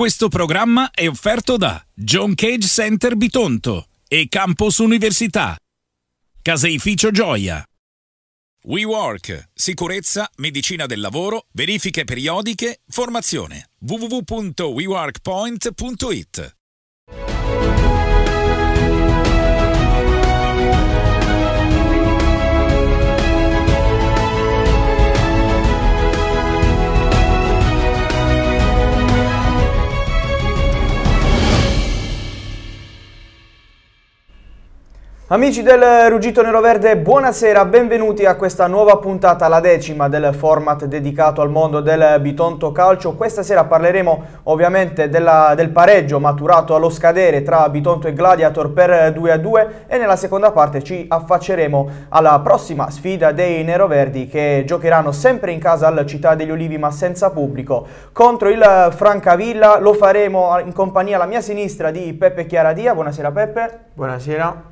Questo programma è offerto da John Cage Center Bitonto e Campus Università. Caseificio Gioia. WeWork, sicurezza, medicina del lavoro, verifiche periodiche, formazione. www.weworkpoint.it Amici del Ruggito Neroverde, buonasera, benvenuti a questa nuova puntata, la decima del format dedicato al mondo del Bitonto Calcio. Questa sera parleremo ovviamente della, del pareggio maturato allo scadere tra Bitonto e Gladiator per 2-2 a e nella seconda parte ci affacceremo alla prossima sfida dei Neroverdi che giocheranno sempre in casa al Città degli Olivi ma senza pubblico contro il Francavilla. Lo faremo in compagnia alla mia sinistra di Peppe Chiaradia. Buonasera Peppe. Buonasera.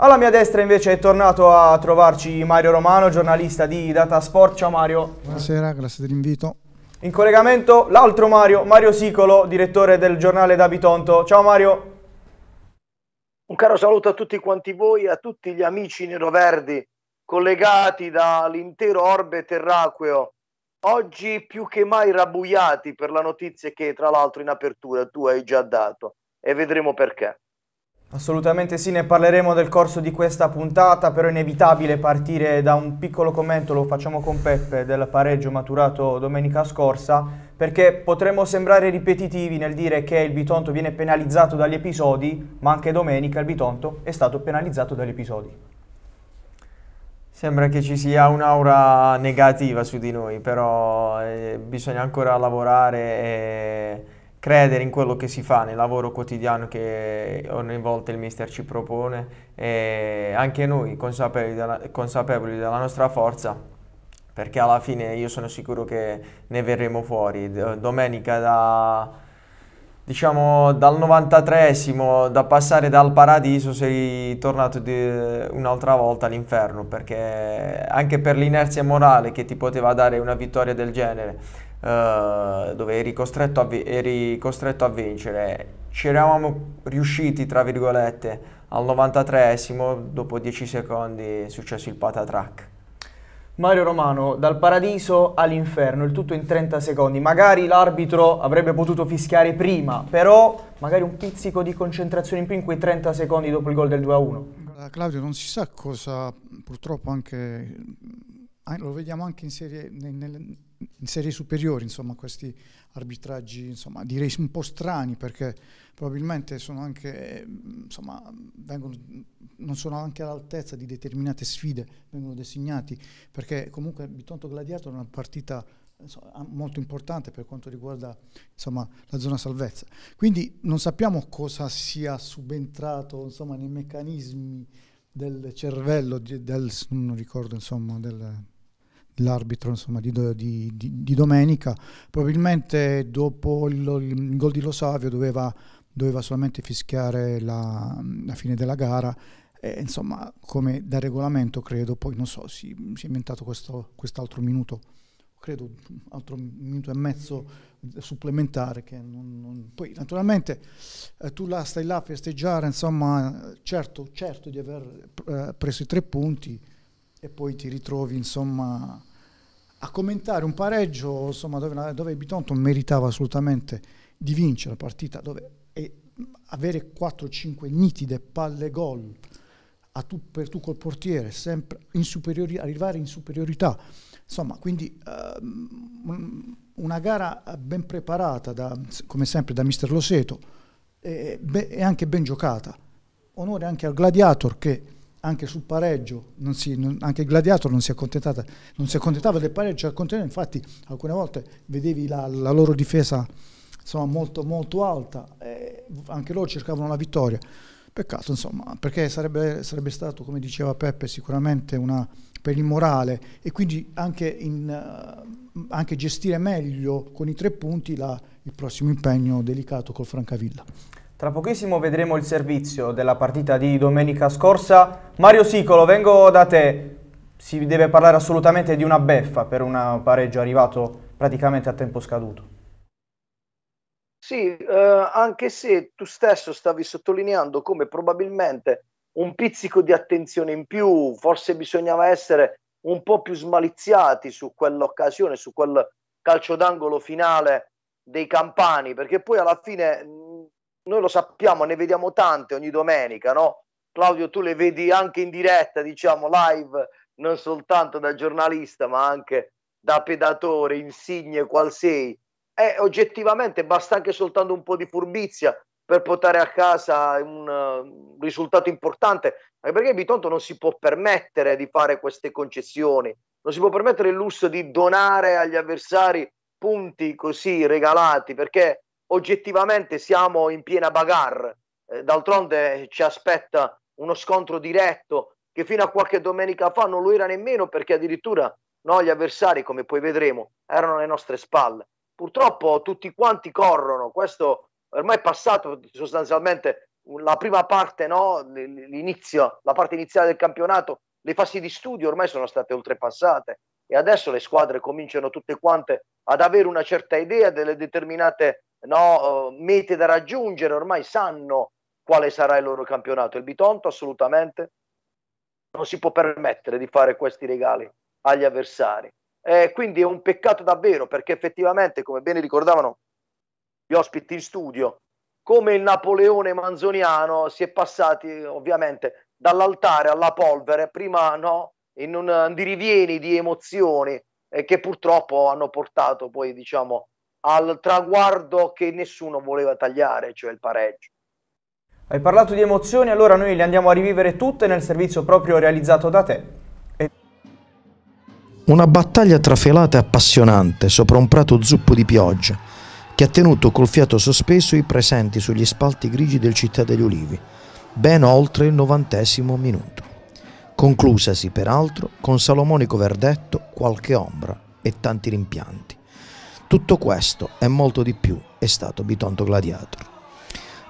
Alla mia destra invece è tornato a trovarci Mario Romano, giornalista di Data Sport. Ciao Mario. Buonasera, grazie dell'invito. In collegamento l'altro Mario, Mario Sicolo, direttore del giornale D'Abitonto. Ciao Mario. Un caro saluto a tutti quanti voi, a tutti gli amici neroverdi collegati dall'intero orbe terraqueo. Oggi più che mai rabbuiati per la notizia che tra l'altro in apertura tu hai già dato e vedremo perché. Assolutamente sì, ne parleremo nel corso di questa puntata, però è inevitabile partire da un piccolo commento, lo facciamo con Peppe, del pareggio maturato domenica scorsa, perché potremmo sembrare ripetitivi nel dire che il Bitonto viene penalizzato dagli episodi, ma anche domenica il Bitonto è stato penalizzato dagli episodi. Sembra che ci sia un'aura negativa su di noi, però eh, bisogna ancora lavorare e credere in quello che si fa nel lavoro quotidiano che ogni volta il mister ci propone e anche noi consapevoli della, consapevoli della nostra forza perché alla fine io sono sicuro che ne verremo fuori domenica da, diciamo dal 93esimo da passare dal paradiso sei tornato un'altra volta all'inferno perché anche per l'inerzia morale che ti poteva dare una vittoria del genere uh, dove eri costretto, vi- eri costretto a vincere. Ci eravamo riusciti, tra virgolette, al 93esimo, dopo 10 secondi, è successo il patatrack. Mario Romano, dal paradiso all'inferno, il tutto in 30 secondi. Magari l'arbitro avrebbe potuto fischiare prima, però magari un pizzico di concentrazione in più in quei 30 secondi dopo il gol del 2-1. Claudio, non si sa cosa, purtroppo anche, eh, lo vediamo anche in serie, nelle, in serie superiori, insomma, questi arbitraggi, insomma, direi un po' strani perché probabilmente sono anche, mm, insomma, vengono, non sono anche all'altezza di determinate sfide, vengono designati, perché comunque Bitonto Gladiator è una partita insomma, molto importante per quanto riguarda insomma, la zona salvezza. Quindi non sappiamo cosa sia subentrato insomma, nei meccanismi del cervello, del, non ricordo insomma, del l'arbitro insomma, di, di, di, di, domenica. Probabilmente dopo il, il gol di Lo Savio doveva, doveva, solamente fischiare la, la fine della gara. E, insomma, come da regolamento, credo, poi non so, si, si è inventato questo, quest'altro minuto, credo un altro minuto e mezzo supplementare. Che non, non... Poi, naturalmente, eh, tu là stai là a festeggiare, insomma, certo, certo di aver eh, preso i tre punti e poi ti ritrovi, insomma, a commentare un pareggio insomma, dove, dove Bitonton meritava assolutamente di vincere la partita, dove avere 4-5 nitide palle gol a tu per tu col portiere, sempre in arrivare in superiorità. Insomma, quindi ehm, una gara ben preparata, da, come sempre, da mister Loseto e, e anche ben giocata. Onore anche al Gladiator che anche sul pareggio, non si, non, anche il gladiator non si, non si accontentava del pareggio, accontentava, infatti alcune volte vedevi la, la loro difesa insomma, molto, molto alta, eh, anche loro cercavano la vittoria. Peccato, insomma, perché sarebbe, sarebbe stato, come diceva Peppe, sicuramente una, per il morale e quindi anche, in, uh, anche gestire meglio con i tre punti la, il prossimo impegno delicato col Francavilla. Tra pochissimo vedremo il servizio della partita di domenica scorsa. Mario Sicolo, vengo da te. Si deve parlare assolutamente di una beffa per un pareggio arrivato praticamente a tempo scaduto. Sì, eh, anche se tu stesso stavi sottolineando come probabilmente un pizzico di attenzione in più, forse bisognava essere un po' più smaliziati su quell'occasione, su quel calcio d'angolo finale dei Campani, perché poi alla fine noi lo sappiamo, ne vediamo tante ogni domenica, no? Claudio, tu le vedi anche in diretta, diciamo live, non soltanto da giornalista, ma anche da pedatore, insigne, qual sei. E oggettivamente basta anche soltanto un po' di furbizia per portare a casa un uh, risultato importante, anche perché Bitonto non si può permettere di fare queste concessioni, non si può permettere il lusso di donare agli avversari punti così regalati, perché oggettivamente siamo in piena bagarre, eh, d'altronde ci aspetta uno scontro diretto che fino a qualche domenica fa non lo era nemmeno perché addirittura no, gli avversari, come poi vedremo, erano alle nostre spalle. Purtroppo tutti quanti corrono, questo ormai è passato sostanzialmente la prima parte, no, l'inizio, la parte iniziale del campionato, le fasi di studio ormai sono state oltrepassate e adesso le squadre cominciano tutte quante ad avere una certa idea delle determinate no, eh, mete da raggiungere, ormai sanno quale sarà il loro campionato. Il Bitonto assolutamente non si può permettere di fare questi regali agli avversari. Eh, quindi è un peccato davvero perché effettivamente, come bene ricordavano gli ospiti in studio, come il Napoleone manzoniano si è passati ovviamente dall'altare alla polvere, prima no, in un eh, in di emozioni eh, che purtroppo hanno portato poi diciamo al traguardo che nessuno voleva tagliare, cioè il pareggio. Hai parlato di emozioni, allora noi le andiamo a rivivere tutte nel servizio proprio realizzato da te. E... Una battaglia trafelata e appassionante sopra un prato zuppo di pioggia che ha tenuto col fiato sospeso i presenti sugli spalti grigi del Città degli Ulivi, ben oltre il novantesimo minuto. Conclusasi, peraltro, con salomonico verdetto, qualche ombra e tanti rimpianti. Tutto questo e molto di più è stato Bitonto Gladiator.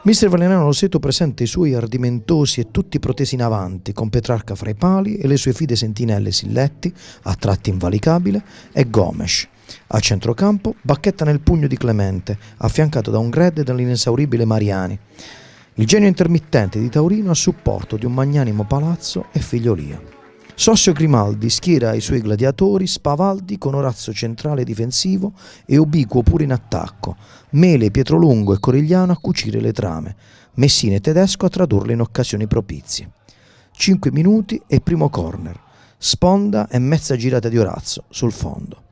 Mister Valeriano Rosseto presenta i suoi ardimentosi e tutti protesi in avanti, con Petrarca fra i pali e le sue fide sentinelle Silletti, a tratti invalicabile, e Gomes. A centrocampo, bacchetta nel pugno di Clemente, affiancato da un Gred e dall'inesauribile Mariani. Il genio intermittente di Taurino a supporto di un magnanimo palazzo e figliolia. Sossio Grimaldi schiera i suoi gladiatori Spavaldi con Orazio centrale difensivo e Ubiquo pure in attacco, Mele, Pietrolungo e Corigliano a cucire le trame, Messina e Tedesco a tradurle in occasioni propizie. 5 minuti e primo corner, sponda e mezza girata di Orazio sul fondo.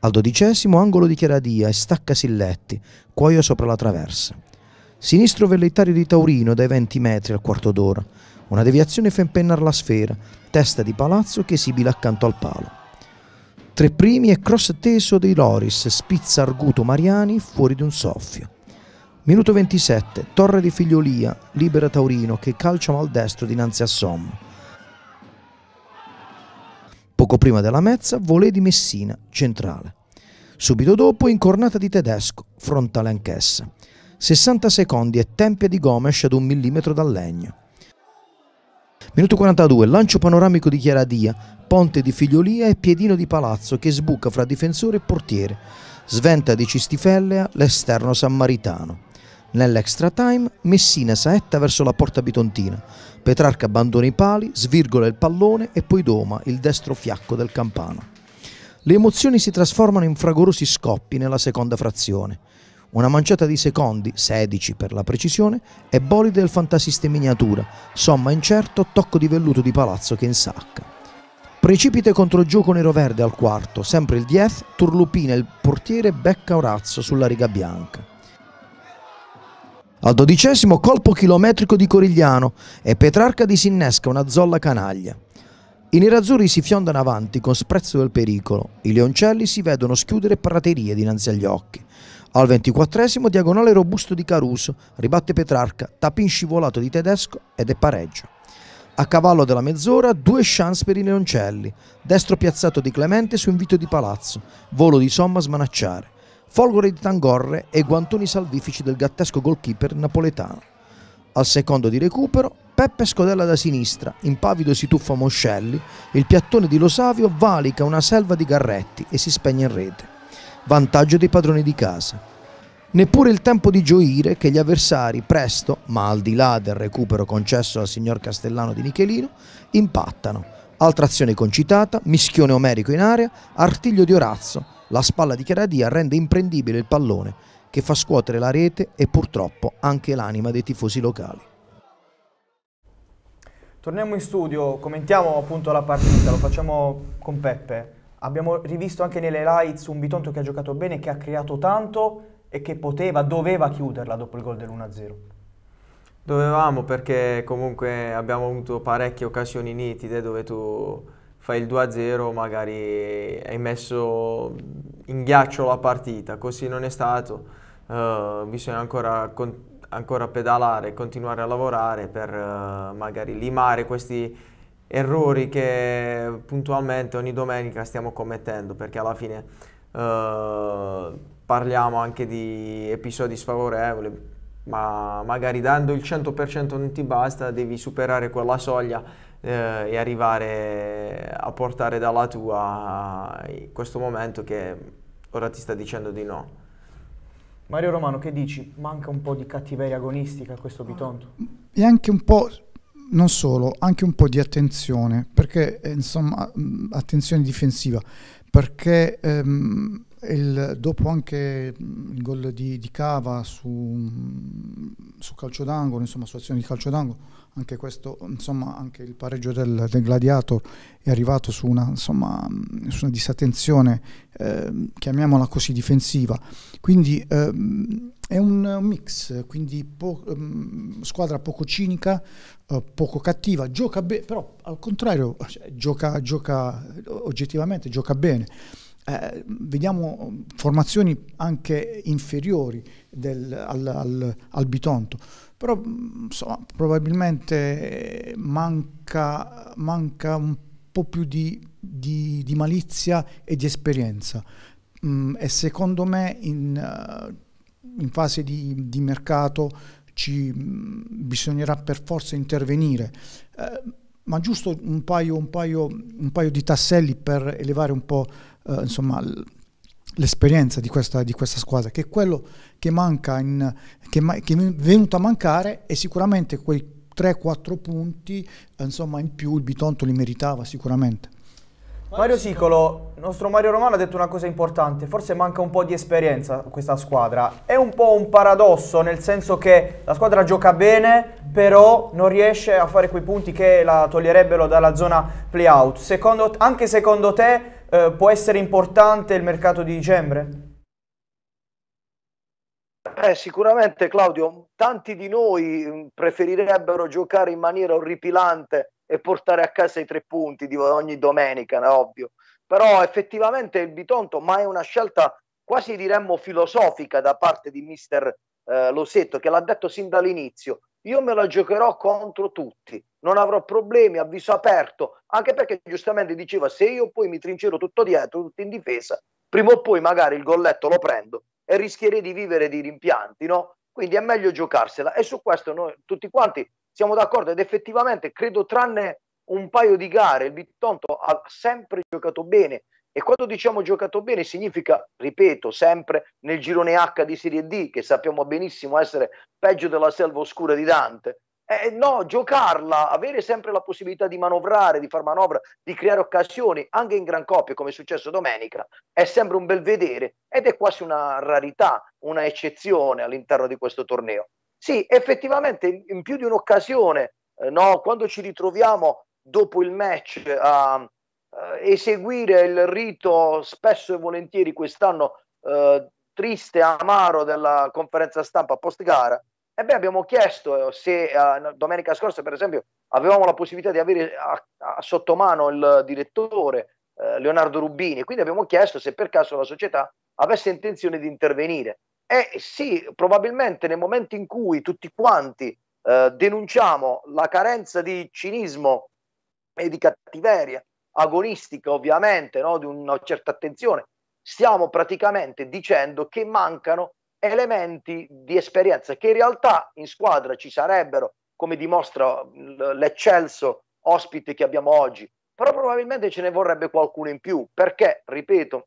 Al dodicesimo angolo di Chiaradia e stacca Silletti, cuoio sopra la traversa. Sinistro velleitario di Taurino dai 20 metri al quarto d'ora una deviazione fa impennare la sfera, testa di palazzo che sibila accanto al palo. Tre primi e cross teso dei Loris, spizza arguto Mariani fuori di un soffio. Minuto 27, torre di figliolia, libera Taurino che calcia destro dinanzi a Sommo. Poco prima della mezza, volé di Messina, centrale. Subito dopo, incornata di Tedesco, frontale anch'essa. 60 secondi e tempia di Gomes ad un millimetro dal legno. Minuto 42, lancio panoramico di Chiaradia, ponte di Figliolia e piedino di Palazzo che sbuca fra difensore e portiere. Sventa di Cistifellea l'esterno sammaritano. Nell'extra time Messina saetta verso la porta bitontina. Petrarca abbandona i pali, svirgola il pallone e poi doma il destro fiacco del campano. Le emozioni si trasformano in fragorosi scoppi nella seconda frazione una manciata di secondi, 16 per la precisione, e bolide del fantasista in miniatura, somma incerto, tocco di velluto di palazzo che insacca. Precipite contro gioco nero-verde al quarto, sempre il 10, turlupina il portiere becca Orazzo sulla riga bianca. Al dodicesimo colpo chilometrico di Corigliano e Petrarca disinnesca una zolla canaglia. I nerazzurri si fiondano avanti con sprezzo del pericolo, i leoncelli si vedono schiudere praterie dinanzi agli occhi. Al 24 diagonale robusto di Caruso, ribatte Petrarca, tapin scivolato di Tedesco ed è pareggio. A cavallo della mezz'ora, due chance per i Leoncelli. Destro piazzato di Clemente su invito di Palazzo, volo di Somma smanacciare. Folgore di Tangorre e guantoni salvifici del gattesco goalkeeper napoletano. Al secondo di recupero, Peppe scodella da sinistra, impavido si tuffa Moscelli, il piattone di Losavio valica una selva di Garretti e si spegne in rete vantaggio dei padroni di casa. Neppure il tempo di gioire che gli avversari presto, ma al di là del recupero concesso al signor Castellano di Michelino, impattano. Altra azione concitata, mischione omerico in area, artiglio di Orazzo, la spalla di Chiaradia rende imprendibile il pallone, che fa scuotere la rete e purtroppo anche l'anima dei tifosi locali. Torniamo in studio, commentiamo appunto la partita, lo facciamo con Peppe. Abbiamo rivisto anche nelle lights un Bitonto che ha giocato bene, che ha creato tanto e che poteva, doveva chiuderla dopo il gol dell'1-0. Dovevamo perché comunque abbiamo avuto parecchie occasioni nitide dove tu fai il 2-0, magari hai messo in ghiaccio la partita, così non è stato, uh, bisogna ancora, con, ancora pedalare, continuare a lavorare per uh, magari limare questi errori mm. che puntualmente ogni domenica stiamo commettendo, perché alla fine eh, parliamo anche di episodi sfavorevoli, ma magari dando il 100% non ti basta, devi superare quella soglia eh, e arrivare a portare dalla tua questo momento che ora ti sta dicendo di no. Mario Romano, che dici? Manca un po' di cattiveria agonistica a questo ah. Bitonto? E anche un po' non solo, anche un po' di attenzione, perché eh, insomma mm, attenzione difensiva, perché ehm, il, dopo anche il gol di, di Cava su, su, calcio d'angolo, insomma su azione di calcio d'angolo, anche questo, insomma anche il pareggio del, del Gladiator è arrivato su una, insomma, su una disattenzione, eh, chiamiamola così, difensiva. Quindi ehm, è un, un, mix, quindi po- ehm, squadra poco cinica, eh, poco cattiva, gioca bene, però al contrario, cioè, gioca, gioca oggettivamente, gioca bene bene. Eh, vediamo mm, formazioni anche inferiori del, al, al, al, Bitonto, però mm, insomma, probabilmente manca, manca, un po' più di, di, di malizia e di esperienza mm, e secondo me in, eh, in fase di, di mercato ci, mm, bisognerà per forza intervenire. Eh, ma giusto un paio, un paio, un paio di tasselli per elevare un po' eh, insomma, l'esperienza di questa, di questa, squadra, che è quello che, manca in, che, ma, che è venuto a mancare e sicuramente quei 3-4 punti eh, insomma, in più il Bitonto li meritava sicuramente. Mario Sicolo, il nostro Mario Romano ha detto una cosa importante, forse manca un po' di esperienza a questa squadra. È un po' un paradosso, nel senso che la squadra gioca bene, però non riesce a fare quei punti che la toglierebbero dalla zona play-out. Secondo, anche secondo te eh, può essere importante il mercato di dicembre? Eh, sicuramente Claudio, tanti di noi mm, preferirebbero giocare in maniera orripilante e portare a casa i tre punti di ogni domenica, no? ovvio. Però effettivamente il Bitonto, ma è una scelta quasi diremmo filosofica da parte di mister eh, Losetto, che l'ha detto sin dall'inizio. Io me la giocherò contro tutti, non avrò problemi, avviso aperto, anche perché giustamente diceva se io poi mi trincero tutto dietro, tutto in difesa, prima o poi magari il golletto lo prendo e rischierei di vivere di rimpianti, no? Quindi è meglio giocarsela e su questo noi tutti quanti siamo d'accordo ed effettivamente credo tranne un paio di gare il Bittonto ha sempre giocato bene e quando diciamo giocato bene significa, ripeto, sempre nel girone H di Serie D che sappiamo benissimo essere peggio della selva oscura di Dante. Eh, no, giocarla, avere sempre la possibilità di manovrare, di far manovra, di creare occasioni, anche in gran coppia come è successo domenica, è sempre un bel vedere ed è quasi una rarità, una eccezione all'interno di questo torneo. Sì, effettivamente in più di un'occasione, eh, no, quando ci ritroviamo dopo il match a, a eh, eseguire il rito spesso e volentieri quest'anno eh, triste, amaro della conferenza stampa post gara, e abbiamo chiesto eh, se eh, domenica scorsa, per esempio, avevamo la possibilità di avere a, a sotto mano il direttore eh, Leonardo Rubini, quindi abbiamo chiesto se per caso la società avesse intenzione di intervenire. E eh, sì, probabilmente nel momento in cui tutti quanti eh, denunciamo la carenza di cinismo e di cattiveria agonistica, ovviamente, no? di una certa attenzione, stiamo praticamente dicendo che mancano elementi di esperienza che in realtà in squadra ci sarebbero, come dimostra l'eccelso ospite che abbiamo oggi, però probabilmente ce ne vorrebbe qualcuno in più, perché, ripeto,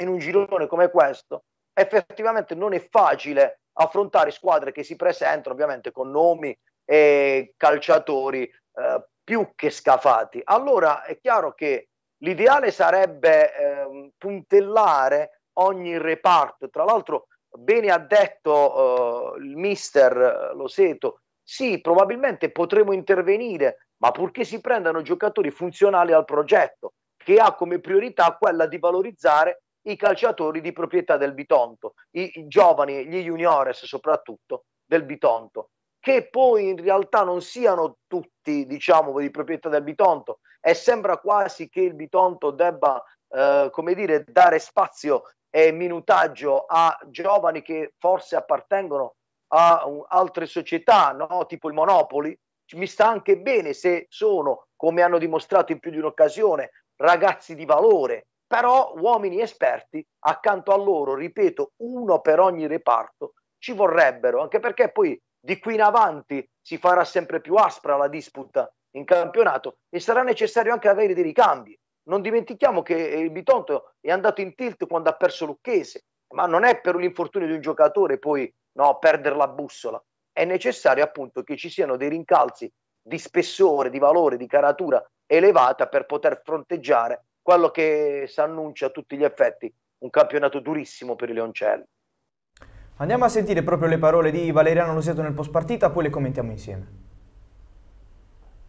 in un girone come questo effettivamente non è facile affrontare squadre che si presentano ovviamente con nomi e calciatori eh, più che scafati. Allora è chiaro che l'ideale sarebbe eh, puntellare ogni reparto. Tra l'altro, bene ha detto eh, il mister eh, Loseto, sì, probabilmente potremo intervenire, ma purché si prendano giocatori funzionali al progetto, che ha come priorità quella di valorizzare i calciatori di proprietà del Bitonto, i, i giovani, gli juniores soprattutto del Bitonto, che poi in realtà non siano tutti, diciamo, di proprietà del Bitonto e sembra quasi che il Bitonto debba, eh, come dire, dare spazio e minutaggio a giovani che forse appartengono a uh, altre società, no? tipo il Monopoli, mi sta anche bene se sono, come hanno dimostrato in più di un'occasione, ragazzi di valore, però uomini esperti accanto a loro, ripeto, uno per ogni reparto, ci vorrebbero, anche perché poi di qui in avanti si farà sempre più aspra la disputa in campionato e sarà necessario anche avere dei ricambi. Non dimentichiamo che il Bitonto è andato in tilt quando ha perso Lucchese, ma non è per l'infortunio di un giocatore poi no, perdere la bussola. È necessario appunto che ci siano dei rincalzi di spessore, di valore, di caratura elevata per poter fronteggiare quello che si annuncia a tutti gli effetti, un campionato durissimo per i Leoncelli. Andiamo a sentire proprio le parole di Valeriano Loseto nel post partita, poi le commentiamo insieme.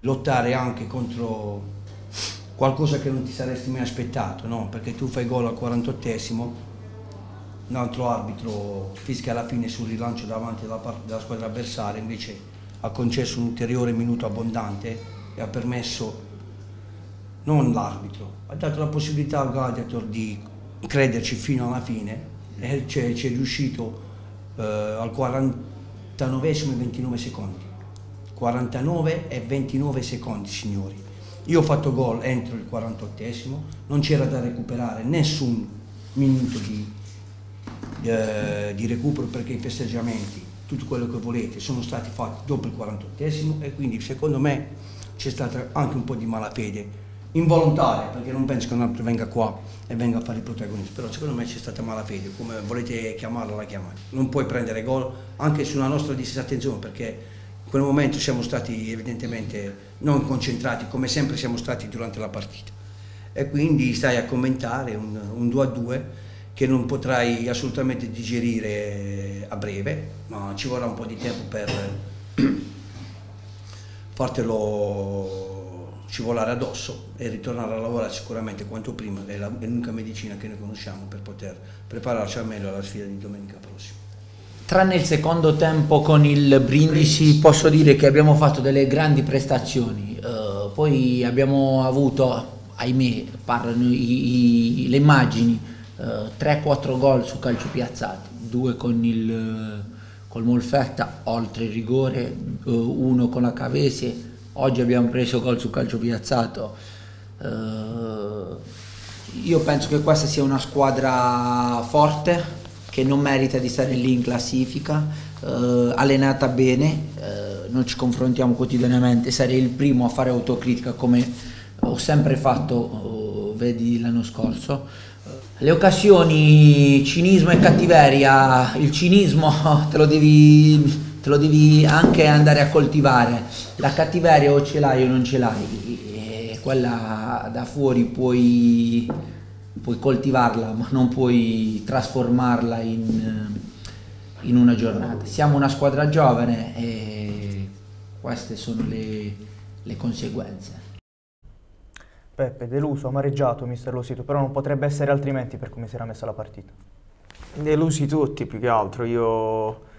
Lottare anche contro qualcosa che non ti saresti mai aspettato, no? perché tu fai gol al 48esimo, un altro arbitro fischia alla fine sul rilancio davanti alla parte della squadra avversaria, invece ha concesso un ulteriore minuto abbondante e ha permesso non l'arbitro, ha dato la possibilità al gladiator di crederci fino alla fine e ci è, riuscito eh, al 49 e 29 secondi. 49 e 29 secondi, signori. Io ho fatto gol entro il 48esimo, non c'era da recuperare nessun minuto di, eh, di recupero perché i festeggiamenti, tutto quello che volete, sono stati fatti dopo il 48esimo e quindi secondo me c'è stata anche un po' di malafede involontaria, perché non penso che un altro venga qua e venga a fare il protagonista, però secondo me c'è stata mala fede, come volete chiamarla la chiamate. Non puoi prendere gol anche su una nostra disattenzione, perché in quel momento siamo stati evidentemente non concentrati, come sempre siamo stati durante la partita. E quindi stai a commentare un, un 2 a 2 che non potrai assolutamente digerire a breve, ma ci vorrà un po' di tempo per fartelo scivolare addosso e ritornare a lavorare sicuramente quanto prima, è l'unica medicina che noi conosciamo per poter prepararci al meglio alla sfida di domenica prossima. Tranne il secondo tempo con il Brindisi posso dire che abbiamo fatto delle grandi prestazioni, uh, poi abbiamo avuto, ahimè, parlano i, i, le immagini, uh, eh, 3-4 gol su calcio piazzati, due con il, eh, col Molfetta oltre il rigore, uh, uno con la Cavese, Oggi abbiamo preso gol su calcio piazzato. Eh, io penso che questa sia una squadra forte che non merita di stare lì in classifica, eh, allenata bene, eh, non ci confrontiamo quotidianamente, sarei il primo a fare autocritica come ho sempre fatto, vedi, l'anno scorso. Le occasioni, cinismo e cattiveria, il cinismo te lo devi te lo devi anche andare a coltivare. La cattiveria o ce l'hai o non ce l'hai, e quella da fuori puoi, puoi coltivarla, ma non puoi trasformarla in, in una giornata. Siamo una squadra giovane e queste sono le, le conseguenze. Peppe, deluso, amareggiato, mister Losito, però non potrebbe essere altrimenti per come si era messa la partita. Delusi tutti più che altro, io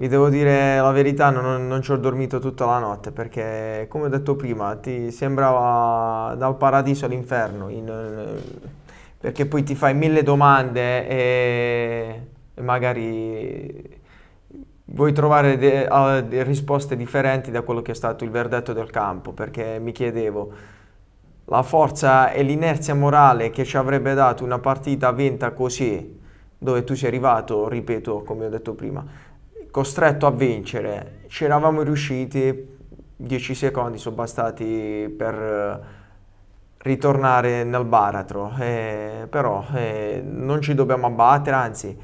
vi devo dire la verità, non, non, ci ho dormito tutta la notte perché, come ho detto prima, ti sembrava dal paradiso all'inferno, in, perché poi ti fai mille domande e, e magari vuoi trovare de, uh, de risposte differenti da quello che è stato il verdetto del campo, perché mi chiedevo la forza e l'inerzia morale che ci avrebbe dato una partita vinta così, dove tu sei arrivato, ripeto, come ho detto prima, costretto a vincere. Ci eravamo riusciti, 10 secondi sono bastati per eh, ritornare nel baratro, eh, però eh, non ci dobbiamo abbattere, anzi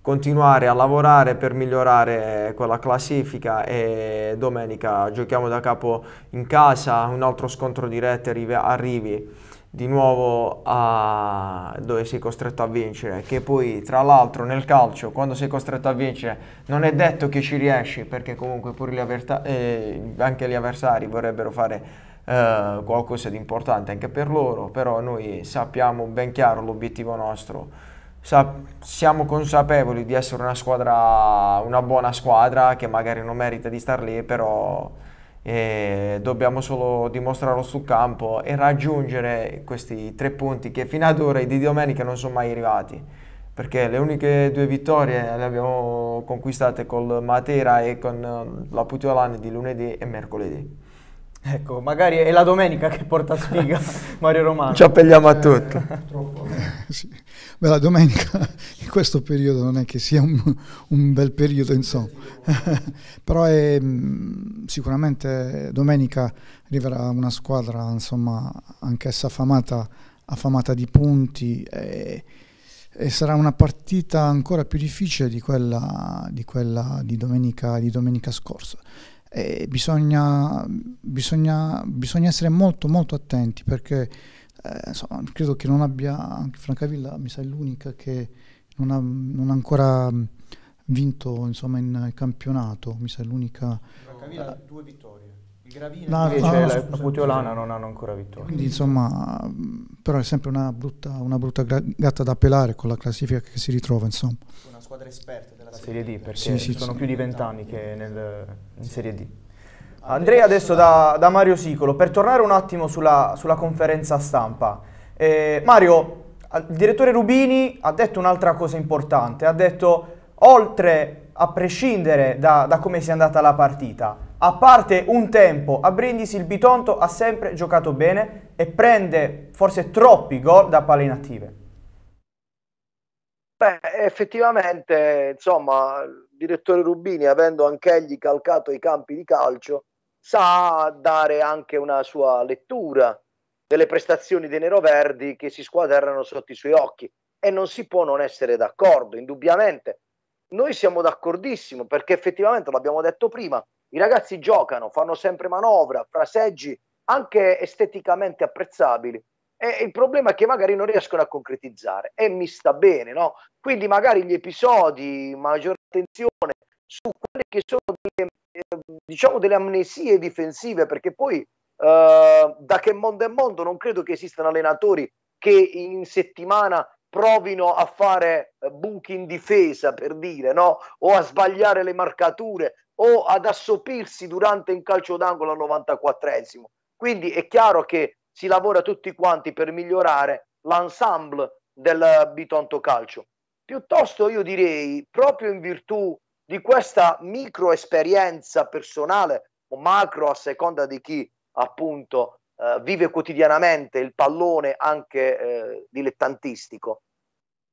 continuare a lavorare per migliorare quella classifica e domenica giochiamo da capo in casa, un altro scontro diretto arrivi di nuovo a, dove sei costretto a vincere, che poi tra l'altro nel calcio quando sei costretto a vincere non è detto che ci riesci perché comunque pure gli avverta- eh, anche gli avversari vorrebbero fare eh, qualcosa di importante anche per loro, però noi sappiamo ben chiaro l'obiettivo nostro, Sa- siamo consapevoli di essere una squadra, una buona squadra che magari non merita di star lì, però dobbiamo solo dimostrarlo sul campo e raggiungere questi tre punti che fino ad ora di domenica non sono mai arrivati perché le uniche due vittorie le abbiamo conquistate col Matera e con um, la Putiolani di lunedì e mercoledì. Ecco, magari è la domenica che porta sfiga Mario Romano. Ci appelliamo a tutti. Eh, troppo. sì. Beh, la domenica in questo periodo non è che sia un, un bel periodo, insomma, però è, mm, sicuramente domenica arriverà una squadra, insomma, anch'essa affamata, affamata di punti e, e, sarà una partita ancora più difficile di quella di, quella di, domenica, di domenica scorsa. Bisogna, bisogna, bisogna, essere molto molto attenti perché eh, insomma, credo che non abbia, anche Francavilla mi sa è l'unica che non ha, non ha ancora mm, vinto insomma, in campionato, mi sa è l'unica... Francavilla ha due vittorie. Gravina no, invece no, la, la Putiolana non hanno ancora vittoria. Quindi insomma, mm, però è sempre una brutta, una brutta gatta da pelare con la classifica che si ritrova insomma. Una squadra esperta della Serie D perché sì, sì, sono sì. più di vent'anni che nel, in Serie D. Andrei adesso da, da Mario Sicolo, per tornare un attimo sulla, sulla conferenza stampa. Eh, Mario, il direttore Rubini ha detto un'altra cosa importante, ha detto oltre a prescindere da, da come sia andata la partita, a parte un tempo, a Brindisi il Bitonto ha sempre giocato bene e prende forse troppi gol da palle inattive. Beh, effettivamente, insomma, il direttore Rubini, avendo anch'egli calcato i campi di calcio, sa dare anche una sua lettura delle prestazioni dei Nero Verdi che si squadrano sotto i suoi occhi e non si può non essere d'accordo, indubbiamente. Noi siamo d'accordissimo perché effettivamente, l'abbiamo detto prima, i ragazzi giocano, fanno sempre manovra, fraseggi anche esteticamente apprezzabili e il problema è che magari non riescono a concretizzare e mi sta bene, no? Quindi magari gli episodi, maggiore attenzione su quelle che sono delle diciamo delle amnesie difensive perché poi eh, da che mondo è mondo non credo che esistano allenatori che in settimana provino a fare eh, buchi in difesa per dire no o a sbagliare le marcature o ad assopirsi durante un calcio d'angolo al 94esimo quindi è chiaro che si lavora tutti quanti per migliorare l'ensemble del Bitonto calcio piuttosto io direi proprio in virtù di questa micro esperienza personale o macro a seconda di chi appunto eh, vive quotidianamente il pallone anche eh, dilettantistico.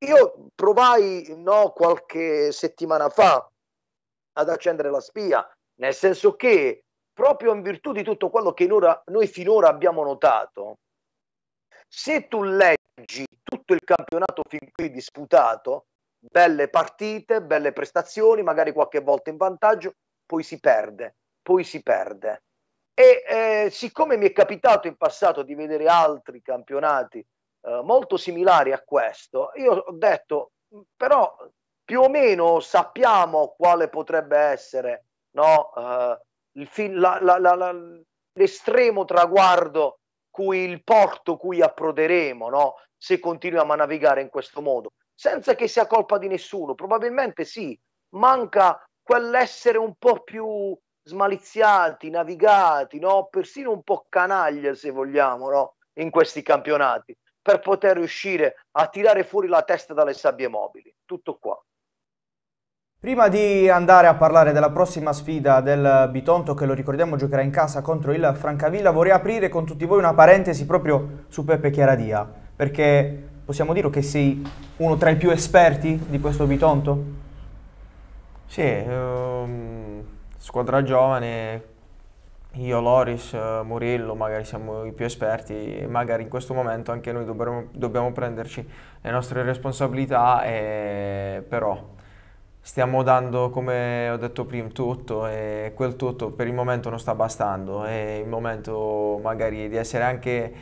Io provai no, qualche settimana fa ad accendere la spia, nel senso che proprio in virtù di tutto quello che ora, noi finora abbiamo notato, se tu leggi tutto il campionato fin qui disputato, belle partite, belle prestazioni, magari qualche volta in vantaggio, poi si perde, poi si perde. E eh, siccome mi è capitato in passato di vedere altri campionati eh, molto similari a questo, io ho detto, mm, però più o meno sappiamo quale potrebbe essere no, eh, il, la, la, la, l'estremo traguardo cui il porto cui approderemo no, se continuiamo a navigare in questo modo senza che sia colpa di nessuno, probabilmente sì, manca quell'essere un po' più smaliziati, navigati, no? persino un po' canaglia se vogliamo, no? in questi campionati, per poter riuscire a tirare fuori la testa dalle sabbie mobili. Tutto qua. Prima di andare a parlare della prossima sfida del Bitonto, che lo ricordiamo giocherà in casa contro il Francavilla, vorrei aprire con tutti voi una parentesi proprio su Peppe Chiaradia, perché possiamo dire che sei uno tra i più esperti di questo Bitonto? Sì, ehm, squadra giovane, io, Loris, eh, Murillo, magari siamo i più esperti e magari in questo momento anche noi dovremo, dobbiamo prenderci le nostre responsabilità, e, però stiamo dando, come ho detto prima, tutto e quel tutto per il momento non sta bastando è il momento magari di essere anche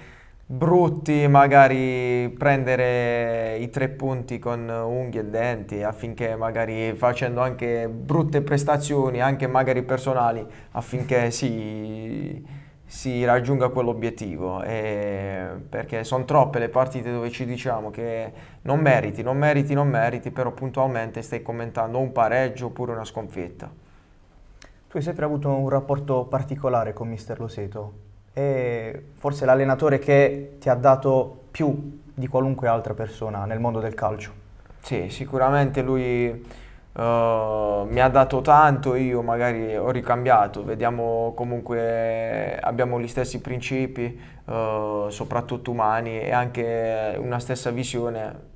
brutti, magari prendere i tre punti con unghie e denti affinché magari facendo anche brutte prestazioni, anche magari personali, affinché si, si raggiunga quell'obiettivo. E perché sono troppe le partite dove ci diciamo che non meriti, non meriti, non meriti, però puntualmente stai commentando un pareggio oppure una sconfitta. Tu hai sempre avuto un rapporto particolare con Mister Loseto, e forse l'allenatore che ti ha dato più di qualunque altra persona nel mondo del calcio. Sì, sicuramente lui uh, mi ha dato tanto, io magari ho ricambiato, vediamo comunque abbiamo gli stessi principi, uh, soprattutto umani e anche una stessa visione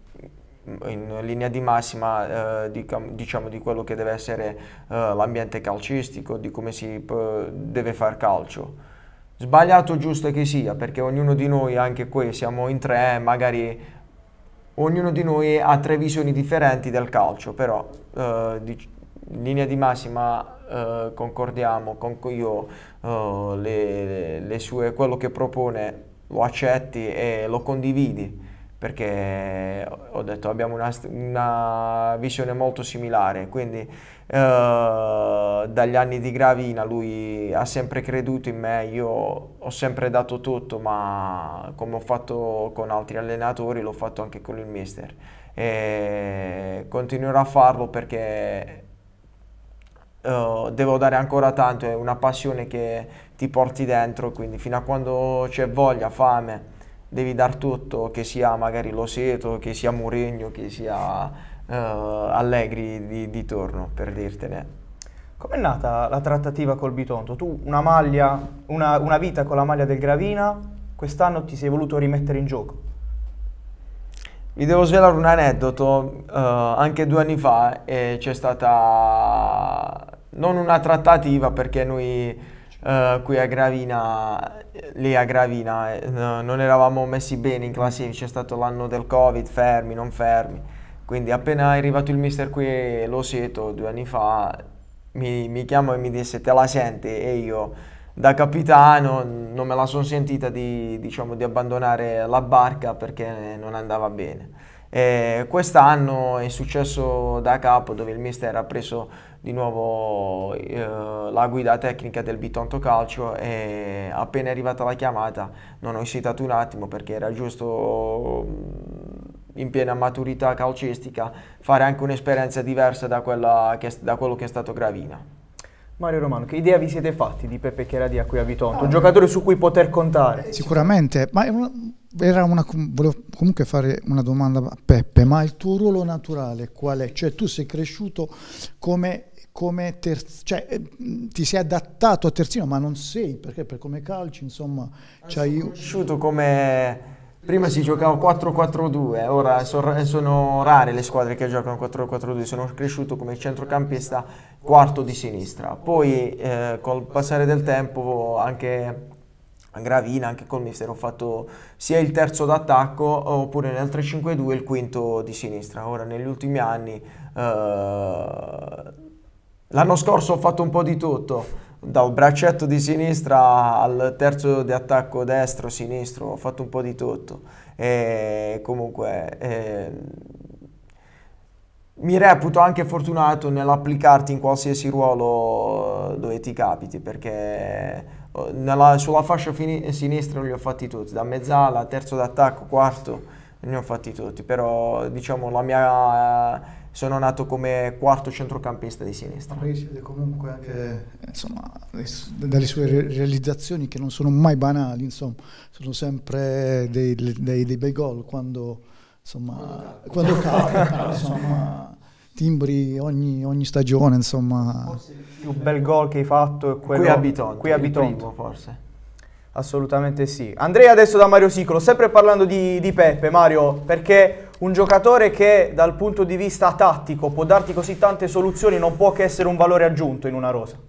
in linea di massima eh, di, diciamo di quello che deve essere eh, l'ambiente calcistico, di come si eh, deve fare calcio. Sbagliato o giusto che sia, perché ognuno di noi, anche qui siamo in tre, magari ognuno di noi ha tre visioni differenti del calcio, però eh, in linea di massima eh, concordiamo con io eh, le, le sue, quello che propone lo accetti e lo condividi perché ho detto abbiamo una, una visione molto similare, quindi eh, dagli anni di Gravina lui ha sempre creduto in me, io ho sempre dato tutto, ma come ho fatto con altri allenatori l'ho fatto anche con il mister e continuerò a farlo perché eh, devo dare ancora tanto, è una passione che ti porti dentro, quindi fino a quando c'è voglia, fame devi dar tutto, che sia magari lo seto, che sia Muregno, che sia uh, Allegri di, di, torno, per dirtene. Com'è nata la trattativa col Bitonto? Tu una maglia, una, una vita con la maglia del Gravina, quest'anno ti sei voluto rimettere in gioco. Vi devo svelare un aneddoto, uh, anche due anni fa eh, c'è stata non una trattativa perché noi Uh, qui a Gravina, lì a Gravina eh, non eravamo messi bene in classifica, c'è stato l'anno del Covid, fermi, non fermi. Quindi appena è arrivato il mister qui, lo Seto, due anni fa, mi, mi chiamò e mi disse te la senti e io da capitano non me la sono sentita di, diciamo, di abbandonare la barca perché non andava bene. E quest'anno è successo da capo dove il mister ha preso di nuovo eh, la guida tecnica del Bitonto Calcio e appena è arrivata la chiamata non ho esitato un attimo perché era giusto mm, in piena maturità calcistica fare anche un'esperienza diversa da, che, da quello che è stato Gravina. Mario Romano, che idea vi siete fatti di Peppe Chiaradia qui a Vitonto? Ah, un giocatore su cui poter contare? Eh, sicuramente, ma era una, volevo comunque fare una domanda a Peppe, ma il tuo ruolo naturale qual è? Cioè tu sei cresciuto come come terz- cioè, eh, ti sei adattato a terzino, ma non sei, perché per come calci, insomma, ci ah, c'hai... Conosciuto come... Prima si giocava 4-4-2, ora sono, eh, sono rare le squadre che giocano 4-4-2, sono cresciuto come centrocampista quarto di sinistra. Poi eh, col passare del tempo anche Gravina, anche col mister ho fatto sia il terzo d'attacco oppure nel 3-5-2 il quinto di sinistra. Ora negli ultimi anni eh, L'anno scorso ho fatto un po' di tutto, dal braccetto di sinistra al terzo di attacco destro, sinistro, ho fatto un po' di tutto. E comunque eh, mi reputo anche fortunato nell'applicarti in qualsiasi ruolo eh, dove ti capiti, perché eh, nella, sulla fascia sinistra li ho fatti tutti, da mezzala, terzo d'attacco, quarto, ne ho fatti tutti, però diciamo la mia sono nato come quarto centrocampista di sinistra. Preside comunque anche insomma, dalle sue realizzazioni che non sono mai banali, insomma, sono sempre dei, dei, dei bei gol quando, insomma, quando capita, insomma, timbri ogni, ogni stagione, insomma. Forse il più bel gol che hai fatto è quello qui a qui a Bitongo forse. Assolutamente sì. Andrei adesso da Mario Sicolo, sempre parlando di, di Peppe. Mario, perché un giocatore che dal punto di vista tattico può darti così tante soluzioni non può che essere un valore aggiunto in una rosa.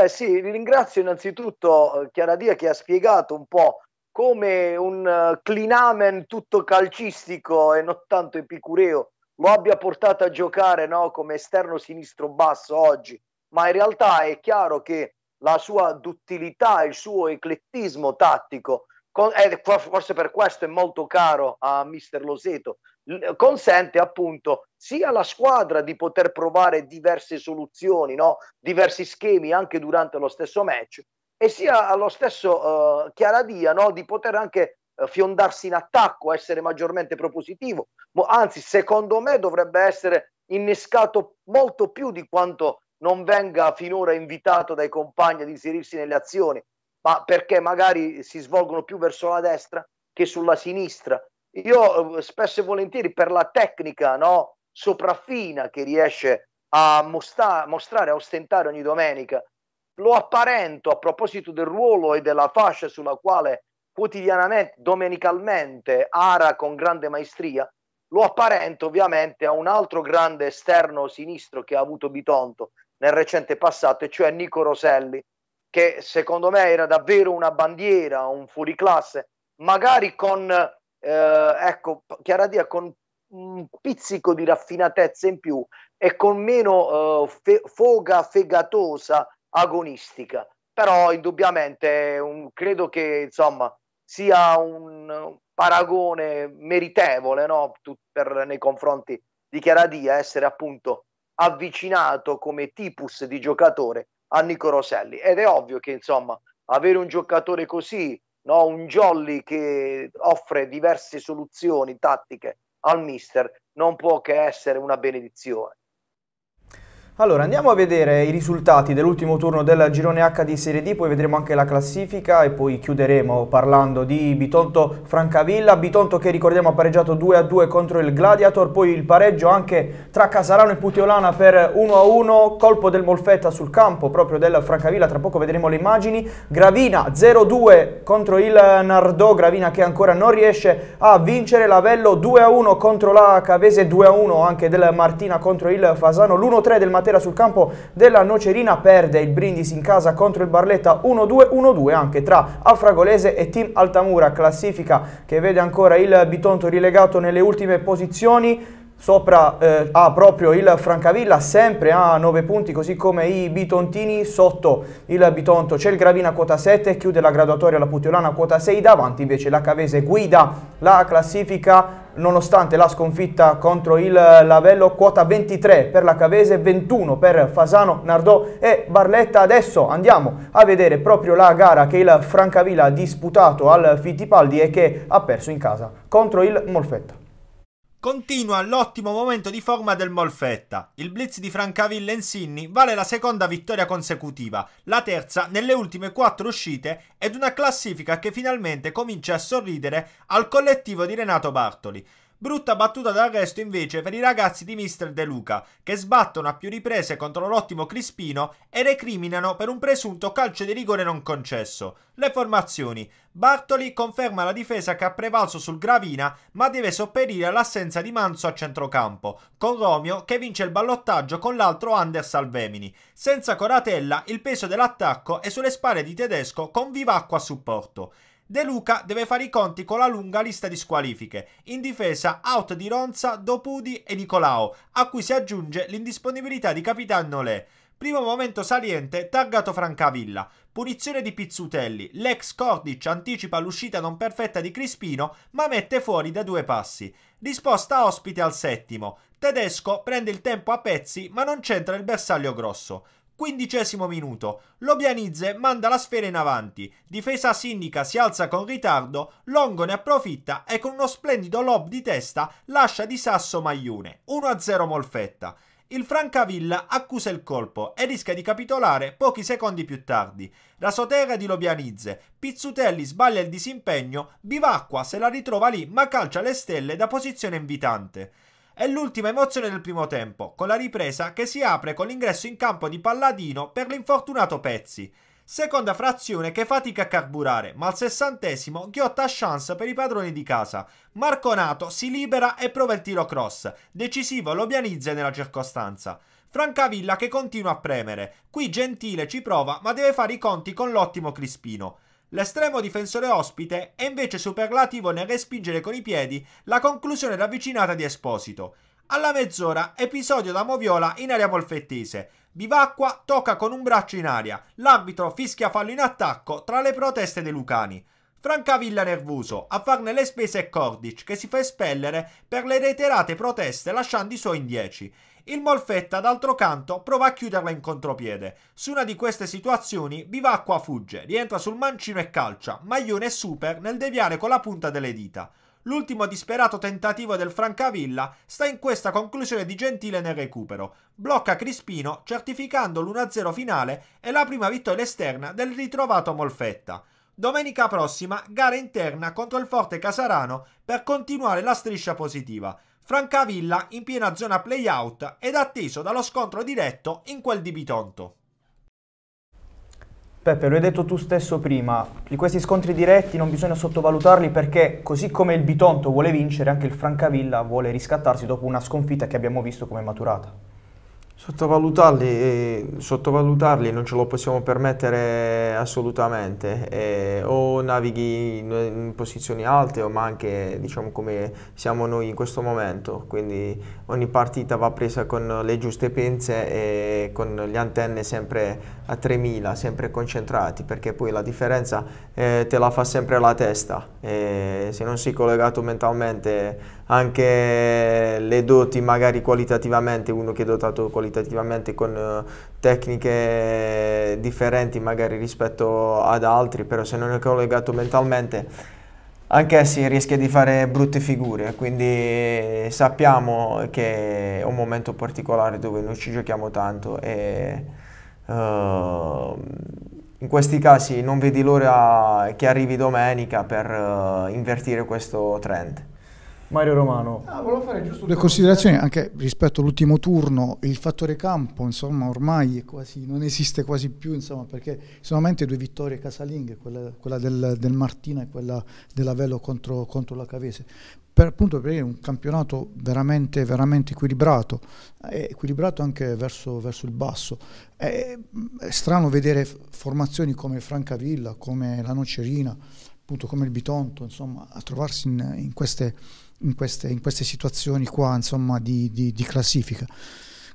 Eh sì, ringrazio innanzitutto eh, Chiara Dia che ha spiegato un po' come un eh, clinamen tutto calcistico e non tanto epicureo lo abbia portato a giocare no, come esterno sinistro basso oggi, ma in realtà è chiaro che la sua duttilità, il suo eclettismo tattico con, eh, forse per questo è molto caro a mister Loseto, consente appunto sia alla squadra di poter provare diverse soluzioni, no? diversi schemi anche durante lo stesso match, e sia allo stesso uh, eh, Chiaradia no? di poter anche uh, fiondarsi in attacco, essere maggiormente propositivo. Mo, anzi, secondo me dovrebbe essere innescato molto più di quanto non venga finora invitato dai compagni ad inserirsi nelle azioni ma perché magari si svolgono più verso la destra che sulla sinistra. Io eh, spesso e volentieri per la tecnica no, sopraffina che riesce a mostra- mostrare, a ostentare ogni domenica, lo apparento a proposito del ruolo e della fascia sulla quale quotidianamente, domenicalmente, ara con grande maestria, lo apparento ovviamente a un altro grande esterno sinistro che ha avuto Bitonto nel recente passato, e cioè Nico Roselli, che secondo me era davvero una bandiera, un fuoriclasse, magari con, eh, ecco, Chiara Dia con un pizzico di raffinatezza in più e con meno eh, fe- foga fegatosa agonistica. Però indubbiamente un, credo che insomma sia un paragone meritevole no? per, nei confronti di Chiaradia, essere appunto avvicinato come tipus di giocatore a Nico Roselli. Ed è ovvio che, insomma, avere un giocatore così, no? un jolly che offre diverse soluzioni tattiche al mister, non può che essere una benedizione. Allora andiamo a vedere i risultati dell'ultimo turno del girone H di Serie D, poi vedremo anche la classifica e poi chiuderemo parlando di Bitonto Francavilla, Bitonto che ricordiamo ha pareggiato 2-2 contro il Gladiator, poi il pareggio anche tra Casarano e Putiolana per 1-1, colpo del Molfetta sul campo proprio del Francavilla, tra poco vedremo le immagini, Gravina 0-2 contro il Nardò, Gravina che ancora non riesce a vincere, Lavello 2-1 contro la Cavese, 2-1 anche del Martina contro il Fasano, l'1-3 del Matteo Pantera sul campo della Nocerina perde il Brindisi in casa contro il Barletta 1-2-1-2 anche tra Alfragolese e Team Altamura, classifica che vede ancora il Bitonto rilegato nelle ultime posizioni sopra eh, ha proprio il Francavilla, sempre a 9 punti, così come i Bitontini, sotto il Bitonto c'è il Gravina quota 7, chiude la graduatoria la Putiolana quota 6, davanti invece la Cavese guida la classifica nonostante la sconfitta contro il Lavello, quota 23 per la Cavese, 21 per Fasano, Nardò e Barletta. Adesso andiamo a vedere proprio la gara che il Francavilla ha disputato al Fittipaldi e che ha perso in casa contro il Molfetta. Continua l'ottimo momento di forma del Molfetta. Il blitz di Francavilla in Sinni vale la seconda vittoria consecutiva, la terza nelle ultime quattro uscite ed una classifica che finalmente comincia a sorridere al collettivo di Renato Bartoli. Brutta battuta d'arresto invece per i ragazzi di Mister De Luca, che sbattono a più riprese contro l'ottimo Crispino e recriminano per un presunto calcio di rigore non concesso. Le formazioni. Bartoli conferma la difesa che ha prevalso sul Gravina, ma deve sopperire all'assenza di Manzo a centrocampo, con Romeo che vince il ballottaggio con l'altro Anders Alvemini. Senza Coratella, il peso dell'attacco è sulle spalle di Tedesco con Vivacqua a supporto. De Luca deve fare i conti con la lunga lista di squalifiche. In difesa out di Ronza, Dopudi e Nicolao, a cui si aggiunge l'indisponibilità di Capitan Nolè. Primo momento saliente, taggato Francavilla. Punizione di Pizzutelli. L'ex Cordic anticipa l'uscita non perfetta di Crispino, ma mette fuori da due passi. Risposta ospite al settimo. Tedesco prende il tempo a pezzi, ma non centra il bersaglio grosso. Quindicesimo minuto. Lobianizze manda la sfera in avanti. Difesa Sinnica si alza con ritardo. Longo ne approfitta e con uno splendido lob di testa lascia di sasso Maglione. 1-0 Molfetta. Il Francavilla accusa il colpo e rischia di capitolare pochi secondi più tardi. Rasoterra di Lobianizze, Pizzutelli sbaglia il disimpegno, Bivacqua se la ritrova lì ma calcia le stelle da posizione invitante è l'ultima emozione del primo tempo, con la ripresa che si apre con l'ingresso in campo di Palladino per l'infortunato Pezzi. Seconda frazione che fatica a carburare, ma al sessantesimo ghiotta chance per i padroni di casa. Marconato si libera e prova il tiro cross, decisivo lo Bianizze nella circostanza. Francavilla che continua a premere, qui Gentile ci prova ma deve fare i conti con l'ottimo Crispino. L'estremo difensore ospite è invece superlativo nel respingere con i piedi la conclusione ravvicinata di Esposito. Alla mezz'ora, episodio da Moviola in area molfettese. Bivacqua tocca con un braccio in aria. L'arbitro fischia fallo in attacco tra le proteste dei Lucani. Francavilla nervoso, a farne le spese è Cordic che si fa espellere per le reiterate proteste lasciando i suoi in 10. Il Molfetta, d'altro canto, prova a chiuderla in contropiede. Su una di queste situazioni, Bivacqua fugge, rientra sul mancino e calcia, Maglione e Super nel deviare con la punta delle dita. L'ultimo disperato tentativo del Francavilla sta in questa conclusione di Gentile nel recupero. Blocca Crispino certificando l'1-0 finale e la prima vittoria esterna del ritrovato Molfetta. Domenica prossima, gara interna contro il Forte Casarano per continuare la striscia positiva. Francavilla in piena zona play-out ed atteso dallo scontro diretto in quel di Bitonto. Peppe, lo hai detto tu stesso prima, di questi scontri diretti non bisogna sottovalutarli perché così come il Bitonto vuole vincere, anche il Francavilla vuole riscattarsi dopo una sconfitta che abbiamo visto come maturata. Sottovalutarli, sottovalutarli, non ce lo possiamo permettere assolutamente, eh, o navighi in, in, posizioni alte o ma anche diciamo, come siamo noi in questo momento, quindi ogni partita va presa con le giuste pinze e con le antenne sempre a 3000, sempre concentrati, perché poi la differenza eh, te la fa sempre la testa, eh, se non sei collegato mentalmente anche le doti magari qualitativamente, uno che è dotato qualitativamente, qualitativamente con eh, tecniche differenti magari rispetto ad altri, però se non è collegato mentalmente anch'essi rischia di fare brutte figure, quindi sappiamo che è un momento particolare dove noi ci giochiamo tanto e uh, in questi casi non vedi l'ora che arrivi domenica per uh, invertire questo trend. Mario Romano. Ah, volevo fare giusto due considerazioni anche rispetto all'ultimo turno, il fattore campo, insomma, ormai quasi, non esiste quasi più, insomma, perché solamente due vittorie casalinghe, quella, quella del, del, Martina e quella dell'Avello contro, contro la Cavese. Per, appunto perché è un campionato veramente, veramente equilibrato, eh, equilibrato anche verso, verso il basso. È, è, strano vedere formazioni come Francavilla, come la Nocerina, appunto come il Bitonto, insomma, a trovarsi in, in queste in queste, in queste situazioni qua insomma, di, di, di classifica.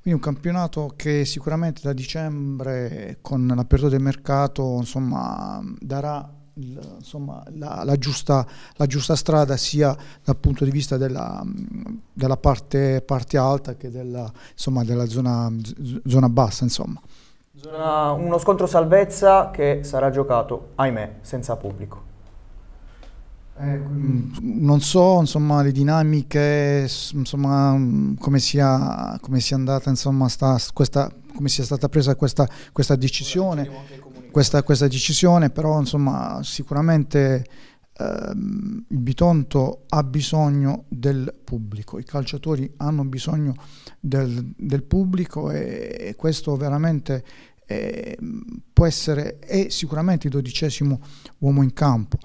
Quindi un campionato che sicuramente da dicembre con l'apertura del mercato insomma, darà insomma, la, la, giusta, la, giusta, strada sia dal punto di vista della, della parte, parte, alta che della, insomma, della zona, zona, bassa. Zona, uno scontro salvezza che sarà giocato, ahimè, senza pubblico. Eh, mm, non so insomma, le dinamiche, insomma, mm, come, sia, come sia andata, insomma, sta, questa, come sia stata presa questa, questa decisione, questa, questa, decisione, però insomma, sicuramente eh, il Bitonto ha bisogno del pubblico, i calciatori hanno bisogno del, del pubblico e, e questo veramente eh, può essere, è sicuramente il dodicesimo uomo in campo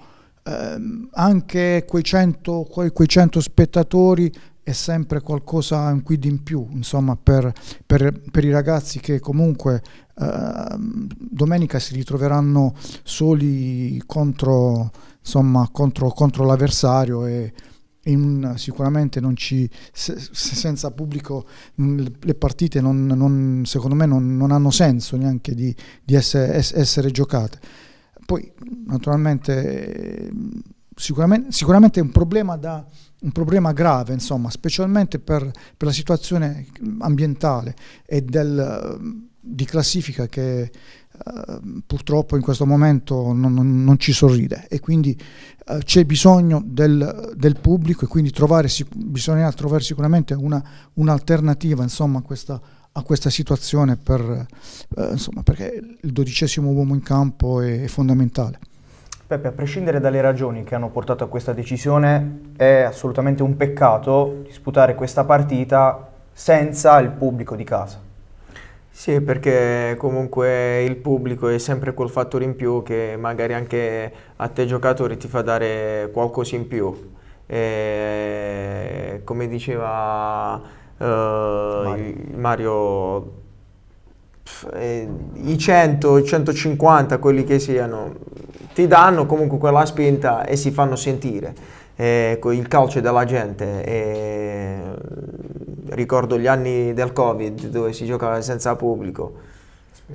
ehm, anche quei 100, quei, quei 100 spettatori è sempre qualcosa un quid in più insomma per, per, per i ragazzi che comunque eh, domenica si ritroveranno soli contro, insomma, contro, contro l'avversario e in, sicuramente non ci, se, senza pubblico mm, le partite non, non, secondo me non, non, hanno senso neanche di, di essere, essere giocate. Poi naturalmente sicuramente, sicuramente è un problema, da, un problema grave, insomma, specialmente per, per, la situazione ambientale e del, di classifica che Uh, purtroppo in questo momento non, non, non, ci sorride e quindi uh, c'è bisogno del, del, pubblico e quindi trovare, bisognerà trovare sicuramente una, un'alternativa insomma, a questa a questa situazione per, eh, insomma, perché il dodicesimo uomo in campo è, è fondamentale. Peppe, a prescindere dalle ragioni che hanno portato a questa decisione, è assolutamente un peccato disputare questa partita senza il pubblico di casa. Sì, perché comunque il pubblico è sempre quel fattore in più che magari anche a te giocatore ti fa dare qualcosa in più. E come diceva eh, Mario, Mario pff, eh, i 100, i 150, quelli che siano, ti danno comunque quella spinta e si fanno sentire. Eh, il calcio della gente, eh, ricordo gli anni del Covid dove si giocava senza pubblico.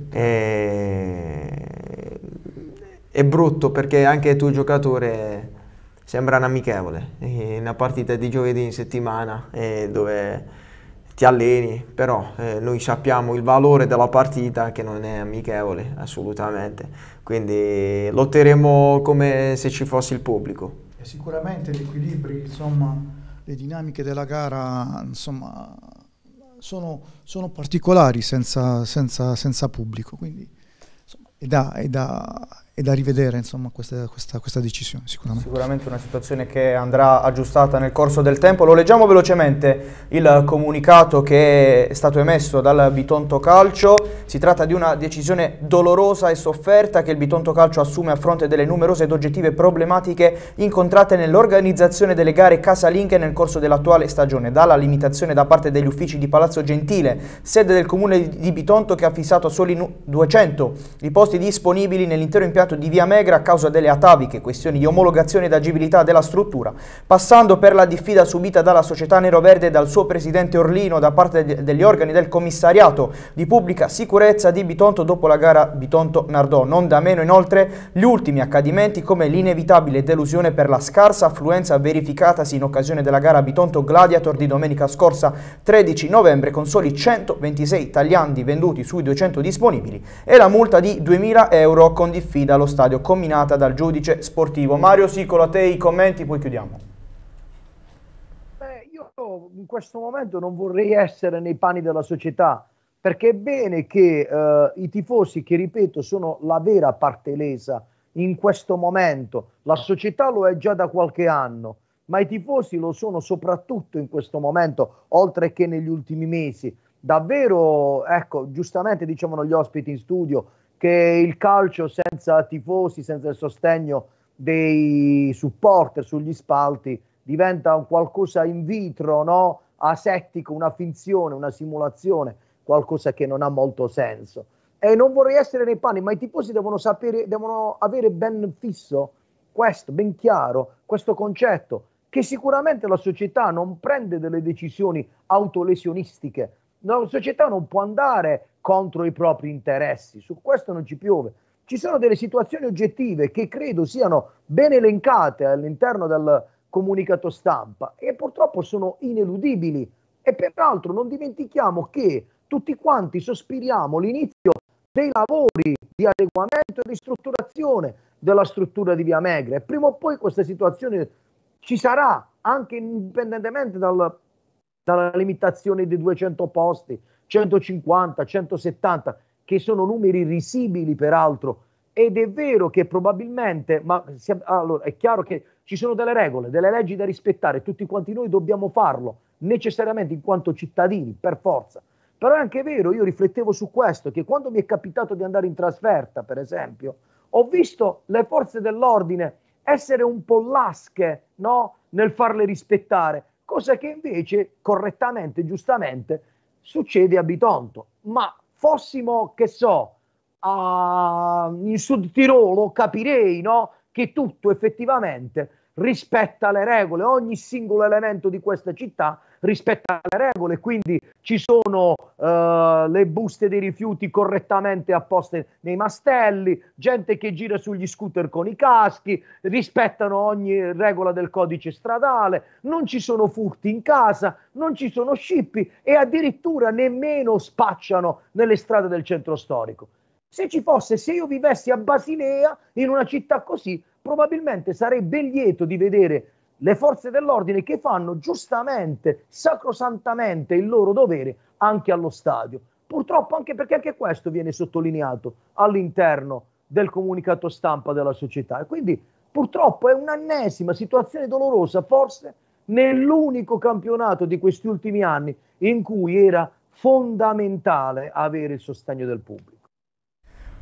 Eh, è brutto perché anche tu giocatore sembra un amichevole, una partita di giovedì in settimana eh, dove ti alleni, però eh, noi sappiamo il valore della partita che non è amichevole assolutamente, quindi lotteremo come se ci fosse il pubblico. E sicuramente gli equilibri, insomma, le dinamiche della gara, insomma, sono, sono particolari senza, senza, senza pubblico, quindi insomma, è da, è da è da rivedere insomma, questa, questa, questa, decisione sicuramente. Sicuramente una situazione che andrà aggiustata nel corso del tempo. Lo leggiamo velocemente il comunicato che è stato emesso dal Bitonto Calcio si tratta di una decisione dolorosa e sofferta che il Bitonto Calcio assume a fronte delle numerose ed oggettive problematiche incontrate nell'organizzazione delle gare casalinghe nel corso dell'attuale stagione, dalla limitazione da parte degli uffici di Palazzo Gentile, sede del comune di Bitonto che ha fissato soli 200 i posti disponibili nell'intero impianto di Via Megra a causa delle ataviche questioni di omologazione ed agibilità della struttura, passando per la diffida subita dalla società Nero Verde e dal suo presidente Orlino da parte degli organi del commissariato di pubblica sicurezza sicurezza di Bitonto dopo la gara Bitonto-Nardò. Non da meno inoltre gli ultimi accadimenti come l'inevitabile delusione per la scarsa affluenza verificatasi in occasione della gara Bitonto-Gladiator di domenica scorsa 13 novembre con soli 126 tagliandi venduti sui 200 disponibili e la multa di 2.000 euro con diffida allo stadio combinata dal giudice sportivo. Mario Sicolo, a te i commenti, poi chiudiamo in questo momento non vorrei essere nei panni della società perché è bene che eh, i tifosi, che ripeto sono la vera parte lesa in questo momento, la società lo è già da qualche anno, ma i tifosi lo sono soprattutto in questo momento, oltre che negli ultimi mesi. Davvero, ecco, giustamente dicevano gli ospiti in studio che il calcio senza tifosi, senza il sostegno dei supporter sugli spalti diventa un qualcosa in vitro, no? asettico, una finzione, una simulazione qualcosa che non ha molto senso. E non vorrei essere nei panni, ma i tifosi devono sapere, devono avere ben fisso questo, ben chiaro questo concetto, che sicuramente la società non prende delle decisioni autolesionistiche, la società non può andare contro i propri interessi, su questo non ci piove. Ci sono delle situazioni oggettive che credo siano ben elencate all'interno del comunicato stampa e purtroppo sono ineludibili. E peraltro non dimentichiamo che tutti quanti sospiriamo l'inizio dei lavori di adeguamento e ristrutturazione della struttura di Via Megre. Prima o poi questa situazione ci sarà, anche indipendentemente dal, dalla limitazione di 200 posti, 150, 170, che sono numeri risibili peraltro. Ed è vero che probabilmente, ma siamo, allora, è chiaro che ci sono delle regole, delle leggi da rispettare, tutti quanti noi dobbiamo farlo necessariamente in quanto cittadini, per forza però è anche vero, io riflettevo su questo, che quando mi è capitato di andare in trasferta, per esempio, ho visto le forze dell'ordine essere un po' lasche no? nel farle rispettare, cosa che invece correttamente, giustamente, succede a Bitonto. Ma fossimo, che so, a, in Sud Tirolo, capirei no? che tutto effettivamente rispetta le regole, ogni singolo elemento di questa città rispetta le regole, quindi ci sono eh, le buste dei rifiuti correttamente apposte nei mastelli, gente che gira sugli scooter con i caschi, rispettano ogni regola del codice stradale, non ci sono furti in casa, non ci sono scippi e addirittura nemmeno spacciano nelle strade del centro storico. Se ci fosse, se io vivessi a Basilea, in una città così, probabilmente sarei ben lieto di vedere le forze dell'ordine che fanno giustamente, sacrosantamente il loro dovere anche allo stadio. Purtroppo anche perché anche questo viene sottolineato all'interno del comunicato stampa della società. E quindi purtroppo è un'ennesima situazione dolorosa, forse nell'unico campionato di questi ultimi anni in cui era fondamentale avere il sostegno del pubblico.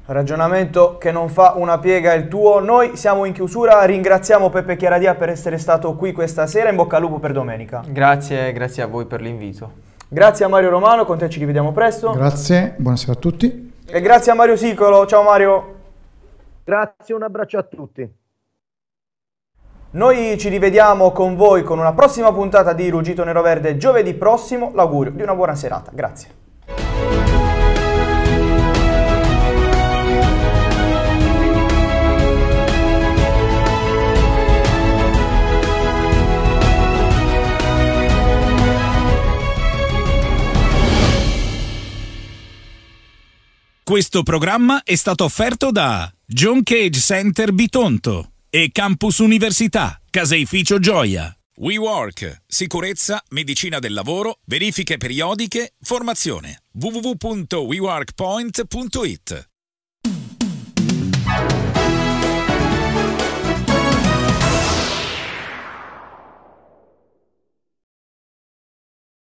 Ragionamento che non fa una piega il tuo. Noi siamo in chiusura, ringraziamo Peppe Chiaradia per essere stato qui questa sera, in bocca al lupo per domenica. Grazie, grazie a voi per l'invito. Grazie a Mario Romano, con te ci rivediamo presto. Grazie, buonasera a tutti. E grazie a Mario Sicolo, ciao Mario. Grazie, un abbraccio a tutti. Noi ci rivediamo con voi con una prossima puntata di Ruggito Nero Verde giovedì prossimo. L'augurio di una buona serata. Grazie. Questo programma è stato offerto da John Cage Center Bitonto e Campus Università, Caseificio Gioia. WeWork, sicurezza, medicina del lavoro, verifiche periodiche, formazione. www.weworkpoint.it